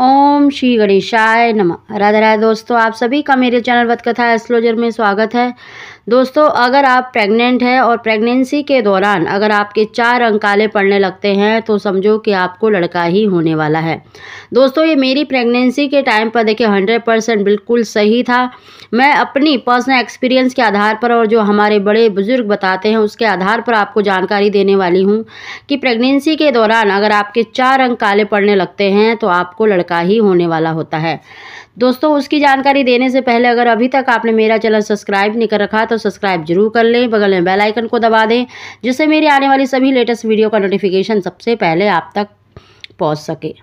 ओम श्री गणेशाय नमः राधा राय दोस्तों आप सभी का मेरे चैनल वत कथा एस्ट्रोलॉजर में स्वागत है दोस्तों अगर आप प्रेग्नेंट हैं और प्रेगनेंसी के दौरान अगर आपके चार अंक काले पड़ने लगते हैं तो समझो कि आपको लड़का ही होने वाला है दोस्तों ये मेरी प्रेगनेंसी के टाइम पर देखिए हंड्रेड परसेंट बिल्कुल सही था मैं अपनी पर्सनल एक्सपीरियंस के आधार पर और जो हमारे बड़े बुजुर्ग बताते हैं उसके आधार पर आपको जानकारी देने वाली हूँ कि प्रेगनेंसी के दौरान अगर आपके चार अंक काले पड़ने लगते हैं तो आपको लड़का का ही होने वाला होता है दोस्तों उसकी जानकारी देने से पहले अगर अभी तक आपने मेरा चैनल सब्सक्राइब नहीं कर रखा तो सब्सक्राइब जरूर कर लें बगल में बेल आइकन को दबा दें जिससे मेरी आने वाली सभी लेटेस्ट वीडियो का नोटिफिकेशन सबसे पहले आप तक पहुंच सके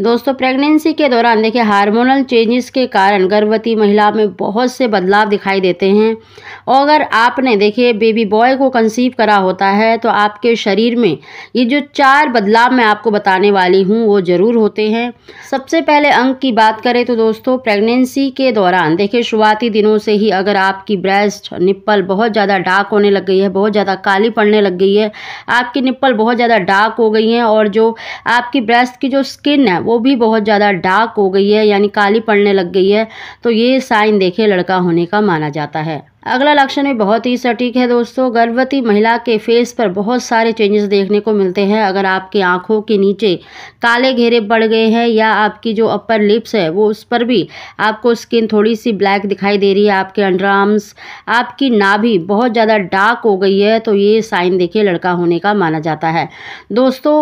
दोस्तों प्रेगनेंसी के दौरान देखिए हार्मोनल चेंजेस के कारण गर्भवती महिला में बहुत से बदलाव दिखाई देते हैं और अगर आपने देखिए बेबी बॉय को कंसीव करा होता है तो आपके शरीर में ये जो चार बदलाव मैं आपको बताने वाली हूँ वो ज़रूर होते हैं सबसे पहले अंक की बात करें तो दोस्तों प्रेगनेंसी के दौरान देखिए शुरुआती दिनों से ही अगर आपकी ब्रेस्ट निप्पल बहुत ज़्यादा डार्क होने लग गई है बहुत ज़्यादा काली पड़ने लग गई है आपकी निप्पल बहुत ज़्यादा डार्क हो गई हैं और जो आपकी ब्रेस्ट की जो स्किन है वो भी बहुत ज़्यादा डार्क हो गई है यानी काली पड़ने लग गई है तो ये साइन देखे लड़का होने का माना जाता है अगला लक्षण भी बहुत ही सटीक है दोस्तों गर्भवती महिला के फेस पर बहुत सारे चेंजेस देखने को मिलते हैं अगर आपकी आंखों के नीचे काले घेरे पड़ गए हैं या आपकी जो अपर लिप्स है वो उस पर भी आपको स्किन थोड़ी सी ब्लैक दिखाई दे रही है आपके अंडर आर्म्स आपकी नाभि बहुत ज़्यादा डार्क हो गई है तो ये साइन देखिए लड़का होने का माना जाता है दोस्तों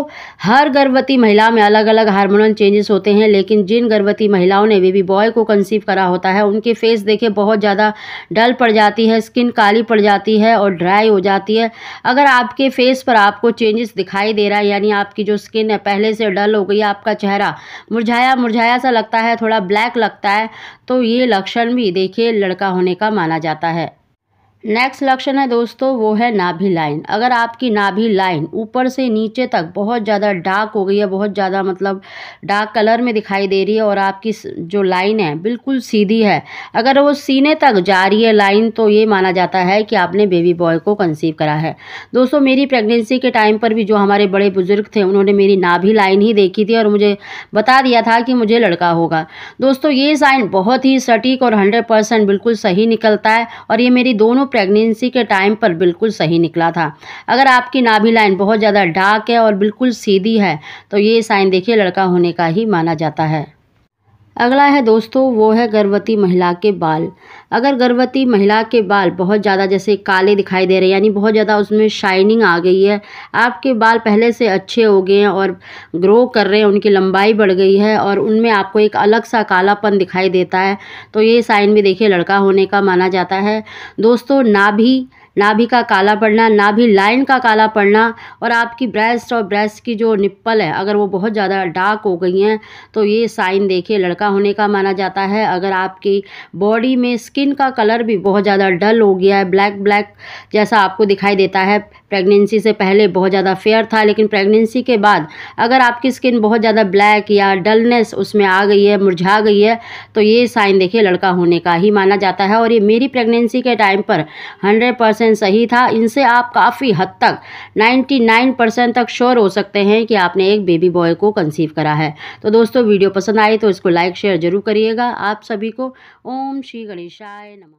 हर गर्भवती महिला में अलग अलग हारमोनल चेंजेस होते हैं लेकिन जिन गर्भवती महिलाओं ने बेबी बॉय को कंसीव करा होता है उनके फेस देखे बहुत ज़्यादा डल पड़ जाते जाती है स्किन काली पड़ जाती है और ड्राई हो जाती है अगर आपके फेस पर आपको चेंजेस दिखाई दे रहा है यानी आपकी जो स्किन है पहले से डल हो गई आपका चेहरा मुरझाया मुरझाया सा लगता है थोड़ा ब्लैक लगता है तो ये लक्षण भी देखिए लड़का होने का माना जाता है नेक्स्ट लक्षण है दोस्तों वो है नाभि लाइन अगर आपकी नाभि लाइन ऊपर से नीचे तक बहुत ज़्यादा डार्क हो गई है बहुत ज़्यादा मतलब डार्क कलर में दिखाई दे रही है और आपकी जो लाइन है बिल्कुल सीधी है अगर वो सीने तक जा रही है लाइन तो ये माना जाता है कि आपने बेबी बॉय को कंसीव करा है दोस्तों मेरी प्रेगनेंसी के टाइम पर भी जो हमारे बड़े बुजुर्ग थे उन्होंने मेरी नाभि लाइन ही देखी थी और मुझे बता दिया था कि मुझे लड़का होगा दोस्तों ये साइन बहुत ही सटीक और हंड्रेड बिल्कुल सही निकलता है और ये मेरी दोनों प्रेगनेंसी के टाइम पर बिल्कुल सही निकला था अगर आपकी नाभि लाइन बहुत ज़्यादा डार्क है और बिल्कुल सीधी है तो ये साइन देखिए लड़का होने का ही माना जाता है अगला है दोस्तों वो है गर्भवती महिला के बाल अगर गर्भवती महिला के बाल बहुत ज़्यादा जैसे काले दिखाई दे रहे हैं यानी बहुत ज़्यादा उसमें शाइनिंग आ गई है आपके बाल पहले से अच्छे हो गए हैं और ग्रो कर रहे हैं उनकी लंबाई बढ़ गई है और उनमें आपको एक अलग सा कालापन दिखाई देता है तो ये साइन भी देखिए लड़का होने का माना जाता है दोस्तों ना भी नाभि का काला पड़ना नाभि लाइन का काला पड़ना और आपकी ब्रेस्ट और ब्रेस्ट की जो निप्पल है अगर वो बहुत ज़्यादा डार्क हो गई हैं तो ये साइन देखिए लड़का होने का माना जाता है अगर आपकी बॉडी में स्किन का कलर भी बहुत ज़्यादा डल हो गया है ब्लैक ब्लैक जैसा आपको दिखाई देता है प्रेगनेंसी से पहले बहुत ज़्यादा फेयर था लेकिन प्रेगनेंसी के बाद अगर आपकी स्किन बहुत ज़्यादा ब्लैक या डलनेस उसमें आ गई है मुरझा गई है तो ये साइन देखिए लड़का होने का ही माना जाता है और ये मेरी प्रेगनेंसी के टाइम पर हंड्रेड परसेंट सही था इनसे आप काफ़ी हद तक नाइन्टी नाइन परसेंट तक श्योर हो सकते हैं कि आपने एक बेबी बॉय को कंसीव करा है तो दोस्तों वीडियो पसंद आई तो इसको लाइक शेयर जरूर करिएगा आप सभी को ओम श्री गणेशाय नमस्कार